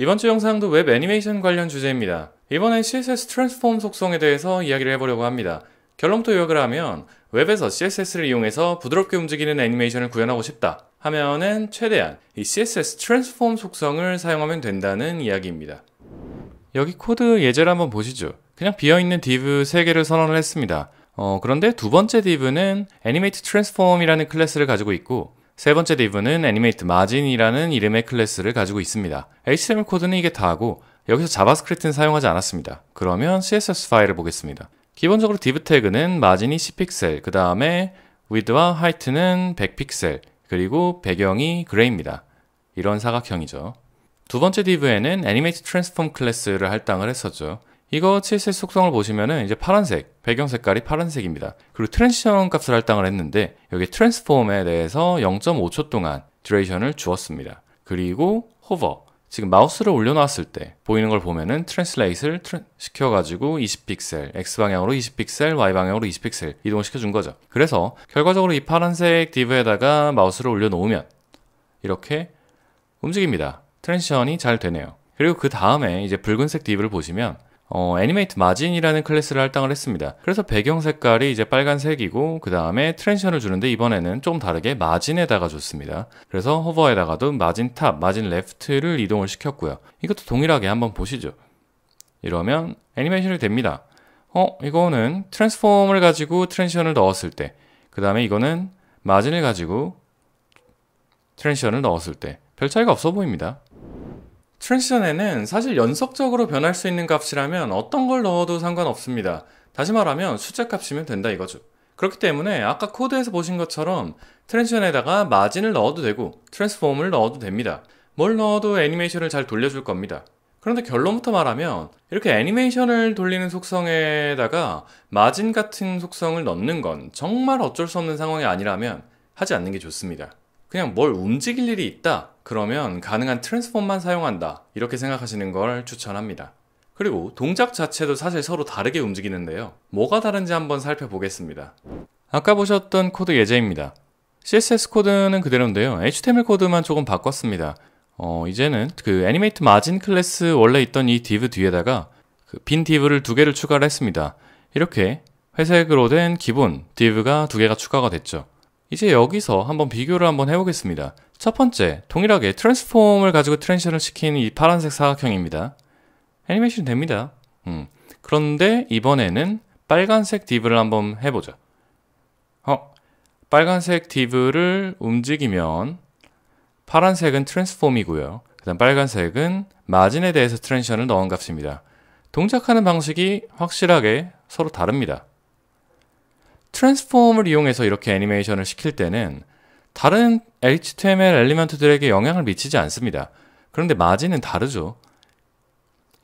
이번 주 영상도 웹 애니메이션 관련 주제입니다. 이번엔 CSS 트랜스폼 속성에 대해서 이야기를 해보려고 합니다. 결론부터 요약을 하면 웹에서 CSS를 이용해서 부드럽게 움직이는 애니메이션을 구현하고 싶다 하면은 최대한 이 CSS 트랜스폼 속성을 사용하면 된다는 이야기입니다. 여기 코드 예제를 한번 보시죠. 그냥 비어있는 div 3개를 선언을 했습니다. 어, 그런데 두 번째 div는 animate transform이라는 클래스를 가지고 있고 세 번째 div는 애니메이트 마진이라는 이름의 클래스를 가지고 있습니다. HTML 코드는 이게 다하고 여기서 자바스크립트는 사용하지 않았습니다. 그러면 CSS 파일을 보겠습니다. 기본적으로 div 태그는 마진이 10픽셀, 그 다음에 width와 height는 100픽셀, 그리고 배경이 g r a y 입니다 이런 사각형이죠. 두 번째 div에는 애니메이트 트랜스폼 클래스를 할당을 했었죠. 이거 7세 속성을 보시면은 이제 파란색, 배경 색깔이 파란색입니다. 그리고 트랜지션 값을 할당을 했는데 여기 트랜스폼에 대해서 0.5초 동안 듀레이션을 주었습니다. 그리고 호버, 지금 마우스를 올려놨을 때 보이는 걸 보면은 트랜슬레이트를 트랜... 시켜가지고 20픽셀, X방향으로 20픽셀, Y방향으로 20픽셀 이동시켜준 을 거죠. 그래서 결과적으로 이 파란색 디브에다가 마우스를 올려놓으면 이렇게 움직입니다. 트랜지션이 잘 되네요. 그리고 그 다음에 이제 붉은색 디브를 보시면 어, 애니메이트 마진이라는 클래스를 할당을 했습니다. 그래서 배경 색깔이 이제 빨간색이고 그 다음에 트랜지션을 주는데 이번에는 좀 다르게 마진에다가 줬습니다. 그래서 허버에다가도 마진 탑, 마진 레프트를 이동을 시켰고요. 이것도 동일하게 한번 보시죠. 이러면 애니메이션이 됩니다. 어, 이거는 트랜스폼을 가지고 트랜지션을 넣었을 때, 그 다음에 이거는 마진을 가지고 트랜지션을 넣었을 때, 별 차이가 없어 보입니다. 트랜지션에는 사실 연속적으로 변할 수 있는 값이라면 어떤 걸 넣어도 상관없습니다. 다시 말하면 숫자 값이면 된다 이거죠. 그렇기 때문에 아까 코드에서 보신 것처럼 트랜지션에다가 마진을 넣어도 되고 트랜스폼을 넣어도 됩니다. 뭘 넣어도 애니메이션을 잘 돌려줄 겁니다. 그런데 결론부터 말하면 이렇게 애니메이션을 돌리는 속성에다가 마진 같은 속성을 넣는 건 정말 어쩔 수 없는 상황이 아니라면 하지 않는 게 좋습니다. 그냥 뭘 움직일 일이 있다 그러면 가능한 트랜스폼만 사용한다 이렇게 생각하시는 걸 추천합니다. 그리고 동작 자체도 사실 서로 다르게 움직이는데요. 뭐가 다른지 한번 살펴보겠습니다. 아까 보셨던 코드 예제입니다. CSS 코드는 그대로인데요. HTML 코드만 조금 바꿨습니다. 어, 이제는 그 애니메이트 마진 클래스 원래 있던 이 div 뒤에다가 그빈 div를 두 개를 추가를 했습니다. 이렇게 회색으로 된 기본 div가 두 개가 추가가 됐죠. 이제 여기서 한번 비교를 한번 해보겠습니다. 첫 번째, 동일하게 트랜스폼을 가지고 트랜지션을 시킨 이 파란색 사각형입니다. 애니메이션 됩니다. 음. 그런데 이번에는 빨간색 디브를 한번 해보죠 어, 빨간색 디브를 움직이면 파란색은 트랜스폼이고요. 그다음 빨간색은 마진에 대해서 트랜지션을 넣은 값입니다. 동작하는 방식이 확실하게 서로 다릅니다. 트랜스폼을 이용해서 이렇게 애니메이션을 시킬 때는 다른 HTML 엘리먼트들에게 영향을 미치지 않습니다. 그런데 마진은 다르죠.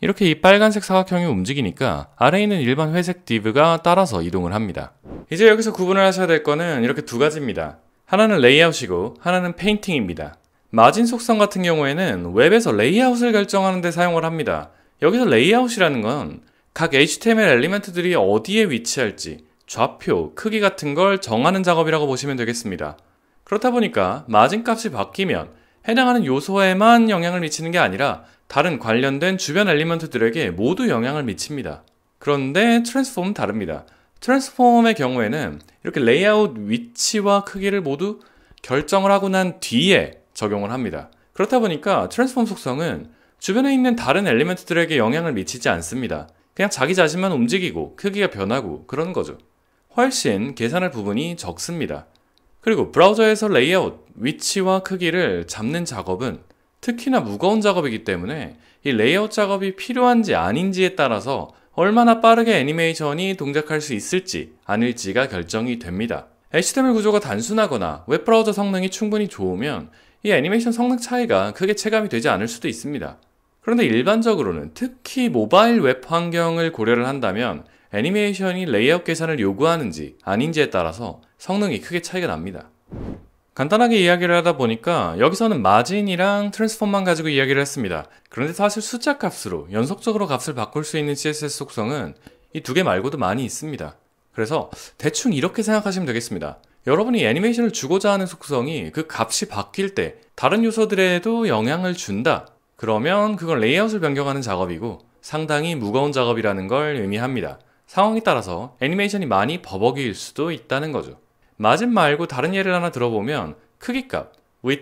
이렇게 이 빨간색 사각형이 움직이니까 아래에 있는 일반 회색 div가 따라서 이동을 합니다. 이제 여기서 구분을 하셔야 될 거는 이렇게 두 가지입니다. 하나는 레이아웃이고 하나는 페인팅입니다. 마진 속성 같은 경우에는 웹에서 레이아웃을 결정하는 데 사용을 합니다. 여기서 레이아웃이라는 건 각 HTML 엘리먼트들이 어디에 위치할지 좌표, 크기 같은 걸 정하는 작업이라고 보시면 되겠습니다. 그렇다 보니까 마진 값이 바뀌면 해당하는 요소에만 영향을 미치는 게 아니라 다른 관련된 주변 엘리먼트들에게 모두 영향을 미칩니다. 그런데 트랜스폼은 다릅니다. 트랜스폼의 경우에는 이렇게 레이아웃 위치와 크기를 모두 결정을 하고 난 뒤에 적용을 합니다. 그렇다 보니까 트랜스폼 속성은 주변에 있는 다른 엘리먼트들에게 영향을 미치지 않습니다. 그냥 자기 자신만 움직이고 크기가 변하고 그런 거죠. 훨씬 계산할 부분이 적습니다. 그리고 브라우저에서 레이아웃, 위치와 크기를 잡는 작업은 특히나 무거운 작업이기 때문에 이 레이아웃 작업이 필요한지 아닌지에 따라서 얼마나 빠르게 애니메이션이 동작할 수 있을지 아닐지가 결정이 됩니다. HTML 구조가 단순하거나 웹브라우저 성능이 충분히 좋으면 이 애니메이션 성능 차이가 크게 체감이 되지 않을 수도 있습니다. 그런데 일반적으로는 특히 모바일 웹 환경을 고려를 한다면 애니메이션이 레이아웃 계산을 요구하는지 아닌지에 따라서 성능이 크게 차이가 납니다. 간단하게 이야기를 하다 보니까 여기서는 마진이랑 트랜스폼만 가지고 이야기를 했습니다. 그런데 사실 숫자 값으로 연속적으로 값을 바꿀 수 있는 CSS 속성은 이 두 개 말고도 많이 있습니다. 그래서 대충 이렇게 생각하시면 되겠습니다. 여러분이 애니메이션을 주고자 하는 속성이 그 값이 바뀔 때 다른 요소들에도 영향을 준다. 그러면 그건 레이아웃을 변경하는 작업이고 상당히 무거운 작업이라는 걸 의미합니다. 상황에 따라서 애니메이션이 많이 버벅일 수도 있다는 거죠. 맞은 말고 다른 예를 하나 들어보면 크기 값,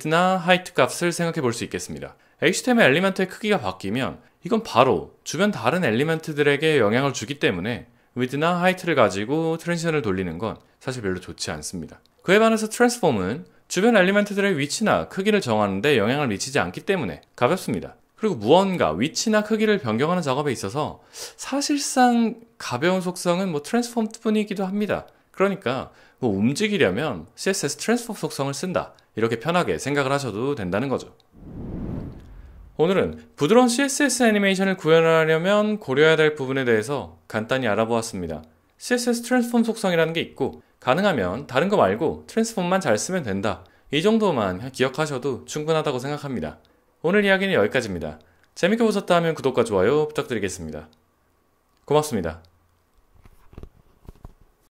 width나 height 값을 생각해 볼 수 있겠습니다. HTML 엘리먼트의 크기가 바뀌면 이건 바로 주변 다른 엘리먼트들에게 영향을 주기 때문에 width나 height를 가지고 트랜지션을 돌리는 건 사실 별로 좋지 않습니다. 그에 반해서 트랜스폼은 주변 엘리먼트들의 위치나 크기를 정하는데 영향을 미치지 않기 때문에 가볍습니다. 그리고 무언가 위치나 크기를 변경하는 작업에 있어서 사실상 가벼운 속성은 뭐 트랜스폼 뿐이기도 합니다. 그러니까 뭐 움직이려면 CSS 트랜스폼 속성을 쓴다. 이렇게 편하게 생각을 하셔도 된다는 거죠. 오늘은 부드러운 CSS 애니메이션을 구현하려면 고려해야 될 부분에 대해서 간단히 알아보았습니다. CSS 트랜스폼 속성이라는 게 있고 가능하면 다른 거 말고 트랜스폼만 잘 쓰면 된다. 이 정도만 기억하셔도 충분하다고 생각합니다. 오늘 이야기는 여기까지입니다. 재밌게 보셨다면 구독과 좋아요 부탁드리겠습니다. 고맙습니다.